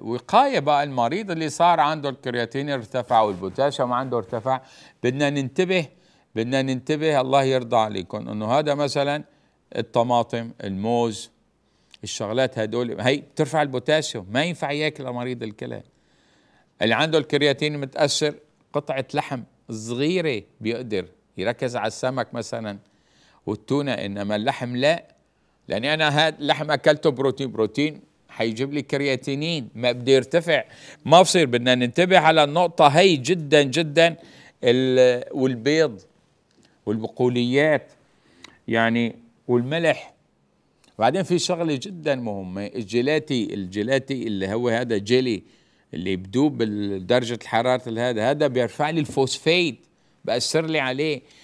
وقايه بقى المريض اللي صار عنده الكرياتين ارتفع والبوتاسيوم عنده ارتفع بدنا ننتبه بدنا ننتبه الله يرضى عليكم انه هذا مثلا الطماطم الموز الشغلات هدول هي بترفع البوتاسيوم ما ينفع ياكل مريض الكلى اللي عنده الكرياتين متاثر قطعه لحم صغيره بيقدر يركز على السمك مثلا والتونه انما اللحم لا لاني انا هذا اللحم اكلته بروتين بروتين حيجيب لي كرياتينين ما بدي يرتفع ما بصير بدنا ننتبه على النقطة هي جدا جدا والبيض والبقوليات يعني والملح بعدين في شغلة جدا مهمة الجيلاتي الجيلاتي اللي هو هذا جيلي اللي بدوب بدرجة الحرارة هذا هذا بيرفع لي الفوسفيت بأثر لي عليه